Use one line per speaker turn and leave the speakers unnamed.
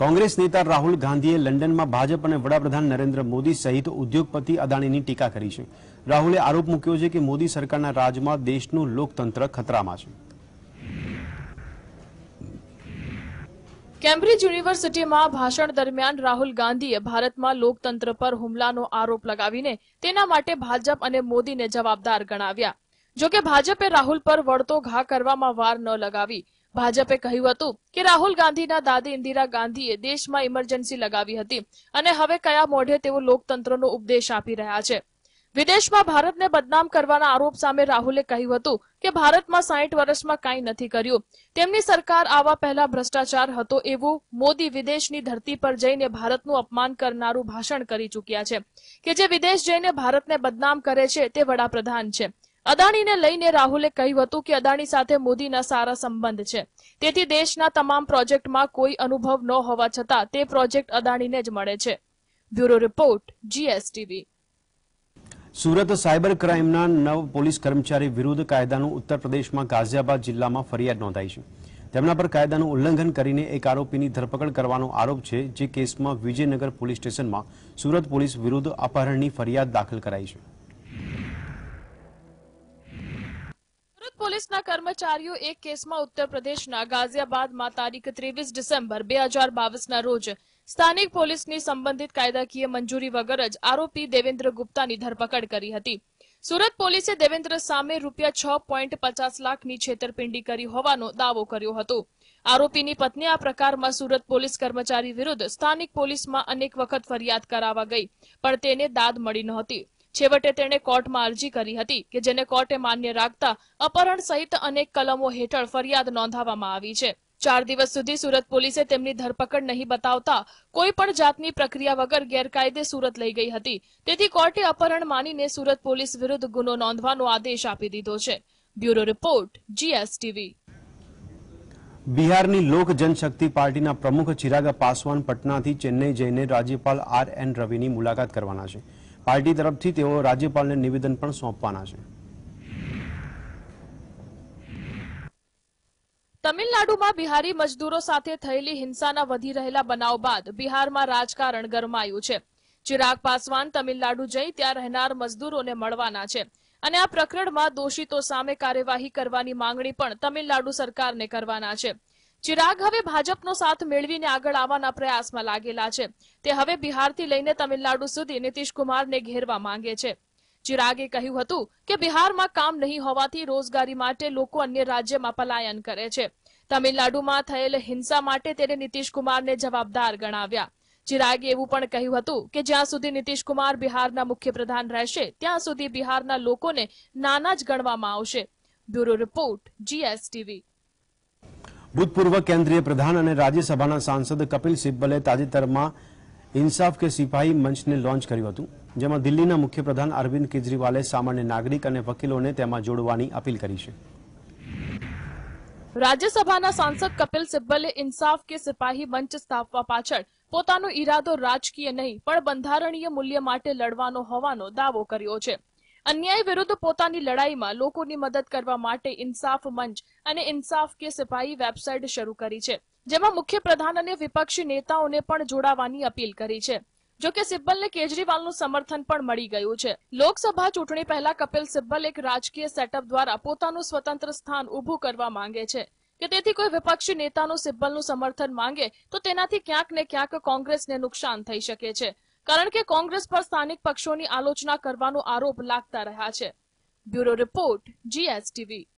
કોંગ્રેસ નેતા રાહુલ ગાંધીએ લંડનમાં ભાજપ અને વડાપ્રધાન નરેન્દ્ર મોદી સહિત ઉદ્યોગપતિ અદાણીની ટીકા કરી છે રાહુલે આરોપ મૂક્યો છે કે મોદી સરકારના રાજમાં દેશનું લોકતંત્ર ખતરામાં
છે કેમ્બ્રિજ યુનિવર્સિટીમાં ભાષણ દરમિયાન રાહુલ ગાંધીએ ભારતમાં લોકતંત્ર પર હુમલાનો આરોપ લગાવીને તેના માટે ભાજપ અને મોદીને જવાબદાર ગણાવ્યા જોકે ભાજપે રાહુલ પર વળતો ઘા કરવામાં વાર ન લગાવી ભાજપે કહ્યું હતું કે રાહુલ ગાંધીના દાદી ઇન્દિરા ગાંધીએ દેશમાં ઇમરજન્સી લગાવી હતી અને હવે કયા મોઢે તેઓ લોકતંત્રનો ઉપદેશ આપી રહ્યા છે વિદેશમાં ભારતને બદનામ કરવાના આરોપ સામે રાહુલે કહ્યું હતું કે ભારતમાં સાહીઠ વર્ષમાં કાંઈ નથી કર્યું તેમની સરકાર આવા પહેલા ભ્રષ્ટાચાર હતો એવું મોદી વિદેશની ધરતી પર જઈને ભારતનું અપમાન કરનારું ભાષણ કરી ચૂક્યા છે કે જે વિદેશ જઈને ભારતને બદનામ કરે છે તે વડાપ્રધાન છે અદાણીને લઈને રાહુલે કહ્યું હતું કે અદાણી સાથે મોદીના સારા સંબંધ છે તેથી દેશના તમામ પ્રોજેક્ટમાં કોઈ અનુભવ ન હોવા છતાં તે પ્રોજેક્ટ અદાણીને જ મળે છે bureau report GSTV
Surat cyber ક્રાઇમના નવ પોલીસ કર્મચારી વિરુદ્ધ કાયદાનું ઉત્તર પ્રદેશમાં ગાઝિયાબાદ જિલ્લામાં ફરિયાદ નોંધાઈ છે તેમના પર કાયદાનું ઉલ્લંઘન કરીને એક આરોપીની ધરપકડ કરવાનો આરોપ છે જે કેસમાં વિજયનગર પોલીસ સ્ટેશનમાં સુરત પોલીસ વિરુદ્ધ અપહરણની ફરિયાદ દાખલ કરાઈ છે
પોલીસના કર્મચારીઓ એક કેસમાં ઉત્તર પ્રદેશના ગાઝિયાબાદમાં તારીખ ત્રેવીસ ડિસેમ્બર બે હજાર બાવીસના રોજ સ્થાનિક પોલીસની સંબંધિત કાયદાકીય મંજૂરી વગર જ આરોપી દેવેન્દ્ર ગુપ્તાની ધરપકડ કરી હતી સુરત પોલીસે દેવેન્દ્ર સામે રૂપિયા છ પોઈન્ટ પચાસ લાખની છેતરપિંડી કરી હોવાનો દાવો કર્યો હતો આરોપીની પત્ની આ પ્રકારમાં સુરત પોલીસ કર્મચારી વિરુદ્ધ સ્થાનિક પોલીસમાં અનેક વખત ફરિયાદ કરાવવા ગઈ પણ તેને દાદ મળી નહોતી છેવટે તેણે કોર્ટમાં અરજી કરી હતી કે જેને કોર્ટે માન્ય રાખતા અપહરણ સહિત અનેક કલમો હેઠળ ફરિયાદ નોંધાવવામાં આવી છે ચાર દિવસ સુધી સુરત પોલીસે તેમની ધરપકડ નહીં બતાવતા કોઈ પણ જાતની પ્રક્રિયા વગર ગેરકાયદે સુરત લઈ ગઈ હતી તેથી કોર્ટે અપહરણ માનીને સુરત પોલીસ વિરુદ્ધ ગુનો નોંધવાનો આદેશ આપી દીધો છે બ્યુરો રિપોર્ટ જીએસટીવી
બિહારની લોક જનશક્તિ પાર્ટીના પ્રમુખ ચિરાગ પાસવાન પટનાથી ચેન્નઈ જઈને રાજ્યપાલ આર એન રવિની મુલાકાત કરવાના છે પાર્ટી તરફથી તેઓ રાજ્યપાલને નિવેદન પણ સોંપવાના છે
તમિલનાડુમાં બિહારી મજદૂરો સાથે થયેલી હિંસાના વધી રહેલા બનાવ બાદ બિહારમાં રાજકારણ ગરમાયું છે ચિરાગ પાસવાન તમિલનાડુ જઈ ત્યાં રહેનાર મજદૂરોને મળવાના છે અને આ પ્રકરણમાં દોષિતો સામે કાર્યવાહી કરવાની માંગણી પણ તમિલનાડુ સરકારને કરવાના છે ચિરાગ હવે ભાજપનો સાથ મેળવીને આગળ આવવાના પ્રયાસમાં લાગેલા છે તે હવે બિહારથી લઈને તમિલનાડુ સુધી નીતિશ ઘેરવા માંગે છે ચિરાગે કહ્યું હતું કે બિહારમાં કામ નહીં હોવાથી રોજગારી માટે લોકો અન્ય રાજ્યમાં પલાયન કરે છે તમિલનાડુમાં થયેલ હિંસા માટે તેને નીતિશ કુમારને જવાબદાર ગણાવ્યા ચિરાગે એવું પણ કહ્યું હતું કે જ્યાં સુધી નીતિશ કુમાર બિહારના મુખ્યપ્રધાન રહેશે ત્યાં સુધી બિહારના લોકોને નાના જ ગણવામાં આવશે બ્યુરો રિપોર્ટ જીએસટીવી
ભૂતપૂર્વ કેન્દ્રીય પ્રધાન અને રાજ્યસભાના સાંસદ કપિલ સિબ્બલે તાજેતરમાં ઇન્સાફ કે સિપાહી મંચને લોન્ચ કર્યું હતું જેમાં દિલ્હીના મુખ્ય પ્રધાન અરવિંદ કેજરીવાલે સામાન્ય નાગરિક અને વકીલોને તેમાં જોડવાની અપીલ કરી છે
રાજ્યસભાના સાંસદ કપિલ સિબ્બલે ઇન્સાફ કે સિપાહી મંચ સ્થાપવા પાછળ પોતાનો ઈરાદો રાજકીય નહીં પણ બંધારણીય મૂલ્ય માટે લડવાનો હોવાનો દાવો કર્યો છે અન્યાય વિરુદ્ધ પોતાની લડાઈમાં લોકોની મદદ કરવા માટે ઇન્સાફ મંચ અને ઇન્સાફ કે સિપાહી વેબસાઇટ શરૂ કરી છે જેમાં મુખ્ય પ્રધાન અને વિપક્ષી નેતાઓને પણ જોડાવાની અપીલ કરી છે જો કે સિબ્બલને કેજરીવાલનું સમર્થન પણ મળી ગયું છે લોકસભા ચૂંટણી પહેલા કપિલ સિબ્બલ એક રાજકીય સેટઅપ દ્વારા પોતાનું સ્વતંત્ર સ્થાન ઉભું કરવા માંગે છે કે તેથી કોઈ વિપક્ષી નેતાનું સિબ્બલનું સમર્થન માંગે તો તેનાથી ક્યાંક ને ક્યાંક કોંગ્રેસને નુકસાન થઈ શકે છે કારણ કે કોંગ્રેસ પર સ્થાનિક પક્ષોની આલોચના કરવાનો આરોપ લાગતા રહ્યા છે બ્યુરો રિપોર્ટ જીએસટીવી